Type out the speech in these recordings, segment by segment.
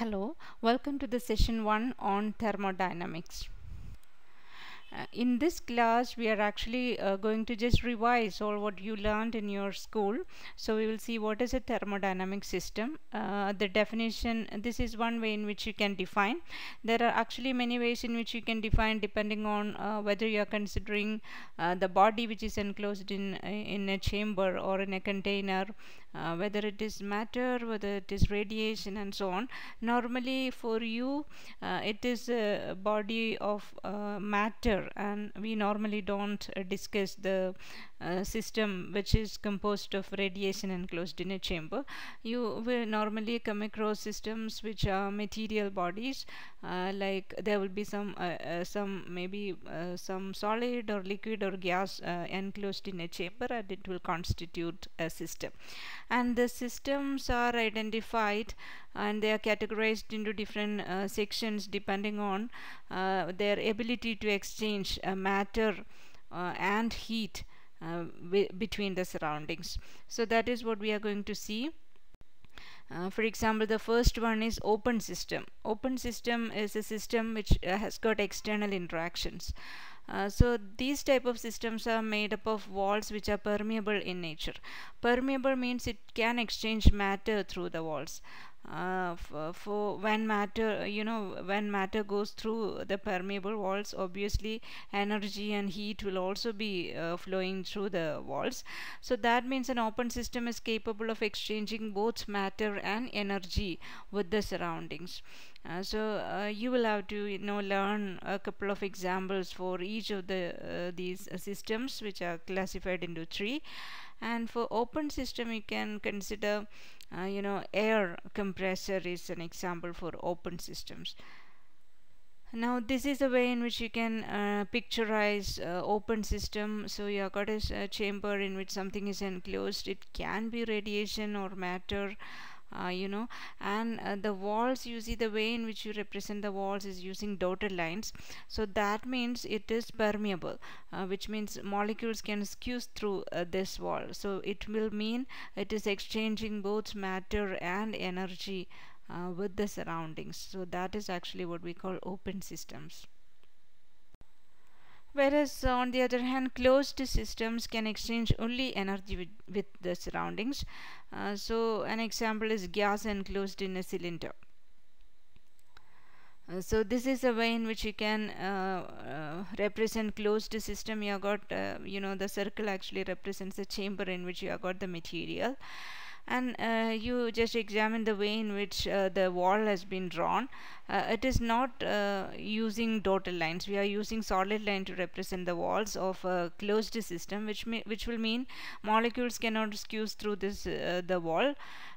Hello, welcome to the session 1 on thermodynamics. Uh, in this class we are actually uh, going to just revise all what you learned in your school so we will see what is a thermodynamic system uh, the definition this is one way in which you can define there are actually many ways in which you can define depending on uh, whether you are considering uh, the body which is enclosed in uh, in a chamber or in a container uh, whether it is matter whether it is radiation and so on normally for you uh, it is a body of uh, matter and we normally don't uh, discuss the uh, system which is composed of radiation enclosed in a chamber you will normally come across systems which are material bodies uh, like there will be some uh, uh some maybe uh, some solid or liquid or gas enclosed in a chamber and it will constitute a system and the systems are identified and they are categorized into different sections depending on their ability to exchange matter and heat uh, between the surroundings so that is what we are going to see uh, for example the first one is open system open system is a system which uh, has got external interactions uh, so these type of systems are made up of walls which are permeable in nature permeable means it can exchange matter through the walls uh, for when matter you know when matter goes through the permeable walls obviously energy and heat will also be uh, flowing through the walls so that means an open system is capable of exchanging both matter and energy with the surroundings uh, so uh, you will have to you know learn a couple of examples for each of the uh, these systems which are classified into three and for open system you can consider uh, you know air compressor is an example for open systems now this is a way in which you can uh, picturize uh, open system so you have got a chamber in which something is enclosed it can be radiation or matter uh, you know and uh, the walls you see the way in which you represent the walls is using dotted lines so that means it is permeable uh, which means molecules can squeeze through uh, this wall so it will mean it is exchanging both matter and energy uh, with the surroundings so that is actually what we call open systems whereas on the other hand closed systems can exchange only energy with, with the surroundings uh, so an example is gas enclosed in a cylinder uh, so this is a way in which you can uh, uh represent closed system you have got uh, you know the circle actually represents the chamber in which you have got the material and uh, you just examine the way in which uh, the wall has been drawn uh, it is not uh, using dotted lines we are using solid line to represent the walls of a closed system which which will mean molecules cannot squeeze through this uh, the wall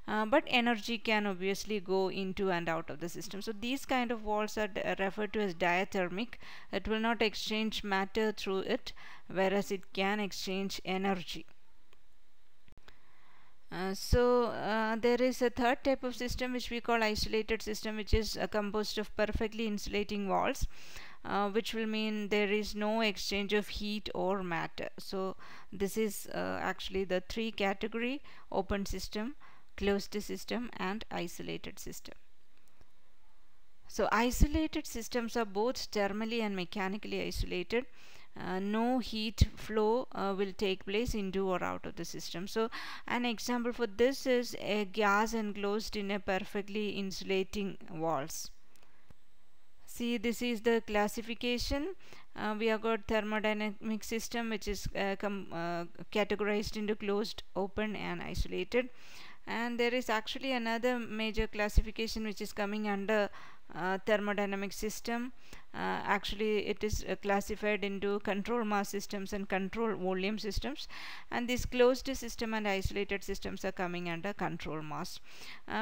uh, but energy can obviously go into and out of the system so these kind of walls are referred to as diathermic it will not exchange matter through it whereas it can exchange energy uh, so uh, there is a third type of system which we call isolated system which is uh, composed of perfectly insulating walls uh, which will mean there is no exchange of heat or matter so this is uh, actually the three category open system closed system and isolated system so isolated systems are both thermally and mechanically isolated uh, no heat flow uh, will take place into or out of the system so an example for this is a gas enclosed in a perfectly insulating walls see this is the classification uh, we have got thermodynamic system which is uh, uh, categorized into closed open and isolated and there is actually another major classification which is coming under uh, thermodynamic system uh, actually it is uh, classified into control mass systems and control volume systems and these closed system and isolated systems are coming under control mass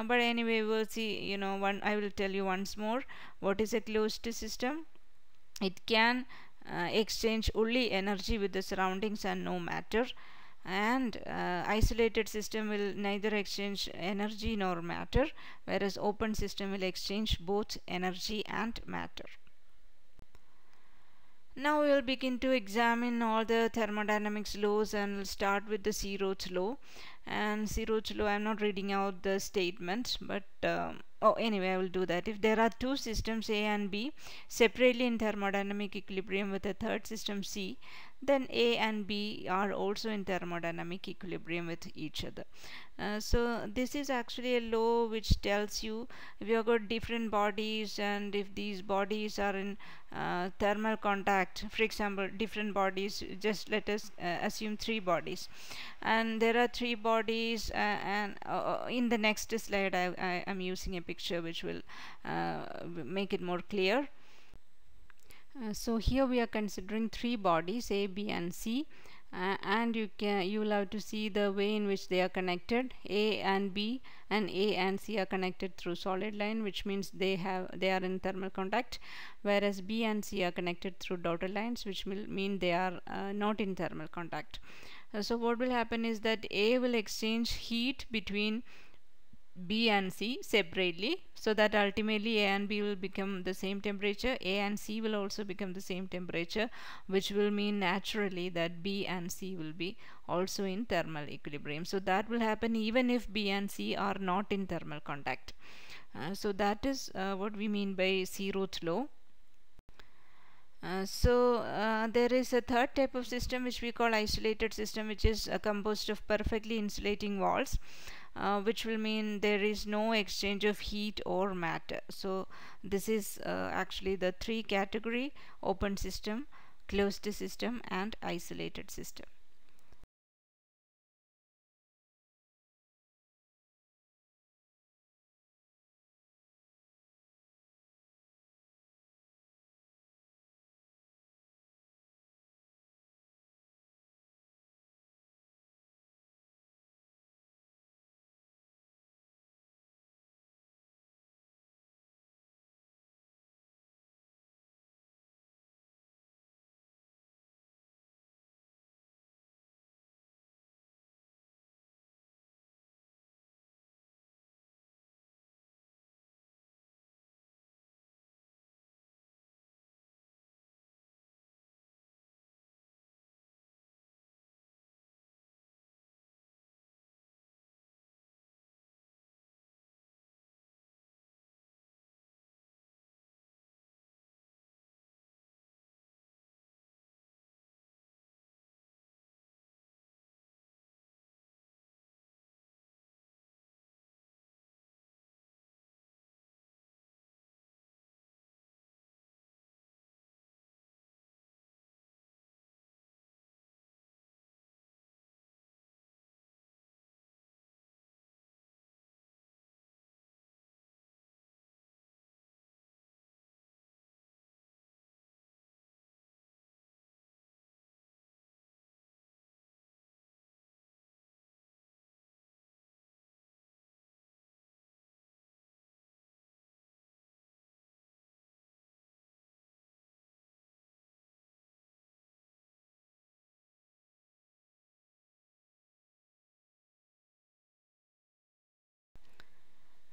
but anyway we'll see you know one I will tell you once more what is a closed system it can uh, exchange only energy with the surroundings and no matter and uh, isolated system will neither exchange energy nor matter whereas open system will exchange both energy and matter. Now we will begin to examine all the thermodynamics laws and we'll start with the zeroth law and zeroth law I'm not reading out the statement but um, oh anyway I will do that if there are two systems A and B separately in thermodynamic equilibrium with a third system C then A and B are also in thermodynamic equilibrium with each other. Uh, so this is actually a law which tells you we have got different bodies and if these bodies are in uh, thermal contact for example different bodies just let us uh, assume three bodies and there are three bodies uh, and uh, uh, in the next slide I, I am using a picture which will make it more clear uh, so here we are considering three bodies A, B and C uh, and you can you will have to see the way in which they are connected A and B and A and C are connected through solid line which means they have they are in thermal contact whereas B and C are connected through dotted lines which will mean they are uh, not in thermal contact. Uh, so what will happen is that A will exchange heat between B and C separately so that ultimately A and B will become the same temperature A and C will also become the same temperature which will mean naturally that B and C will be also in thermal equilibrium so that will happen even if B and C are not in thermal contact uh, so that is uh, what we mean by zeroth law uh, so uh, there is a third type of system which we call isolated system which is uh, composed of perfectly insulating walls uh, which will mean there is no exchange of heat or matter so this is uh, actually the three category open system closed system and isolated system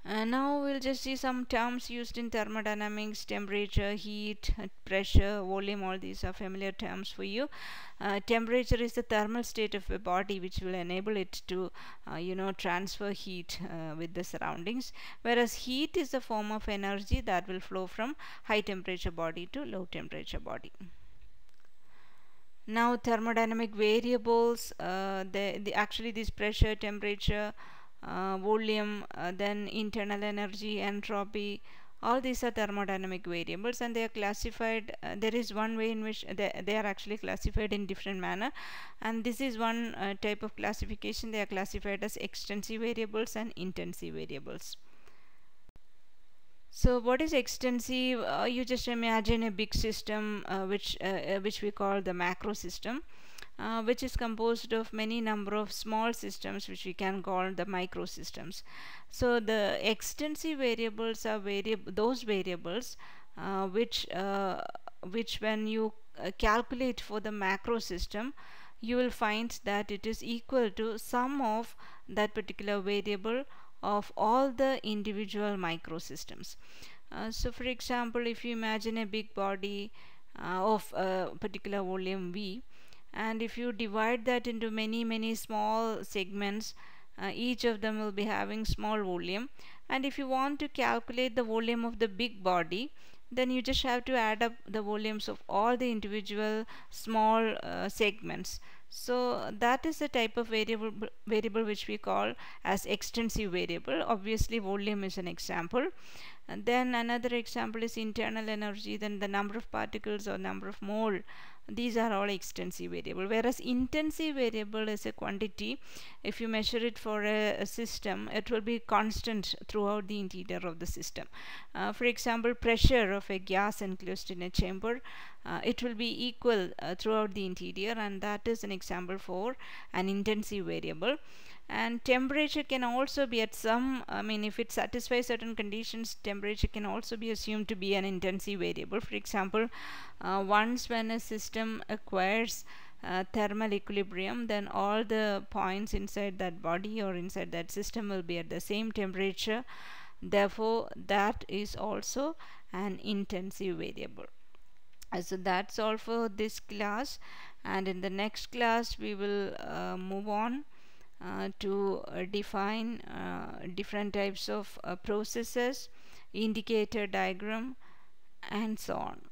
And uh, now we'll just see some terms used in thermodynamics, temperature, heat, uh, pressure, volume, all these are familiar terms for you. Uh, temperature is the thermal state of a body which will enable it to, uh, you know, transfer heat uh, with the surroundings. Whereas heat is a form of energy that will flow from high temperature body to low temperature body. Now thermodynamic variables, the, the actually this pressure, temperature, uh, volume, uh, then internal energy, entropy, all these are thermodynamic variables and they are classified uh, there is one way in which they, they are actually classified in different manner and this is one uh, type of classification they are classified as extensive variables and intensive variables so what is extensive uh, you just imagine a big system uh, which which we call the macro system uh, which is composed of many number of small systems which we can call the microsystems. So the extensive variables are variab those variables uh, which uh, which when you uh, calculate for the macro system you will find that it is equal to sum of that particular variable of all the individual microsystems. Uh, so for example if you imagine a big body uh, of a particular volume V and if you divide that into many many small segments uh, each of them will be having small volume and if you want to calculate the volume of the big body then you just have to add up the volumes of all the individual small uh, segments so that is the type of variable variable which we call as extensive variable obviously volume is an example and then another example is internal energy, then the number of particles or number of mole. These are all extensive variable. Whereas intensive variable is a quantity. If you measure it for a, a system, it will be constant throughout the interior of the system. Uh, for example, pressure of a gas enclosed in a chamber, uh, it will be equal uh, throughout the interior and that is an example for an intensive variable and temperature can also be at some I mean if it satisfies certain conditions temperature temperature can also be assumed to be an intensive variable. For example, uh, once when a system acquires uh, thermal equilibrium, then all the points inside that body or inside that system will be at the same temperature. Therefore, that is also an intensive variable. Uh, so that's all for this class and in the next class we will uh, move on uh, to uh, define uh, different types of uh, processes indicator diagram and so on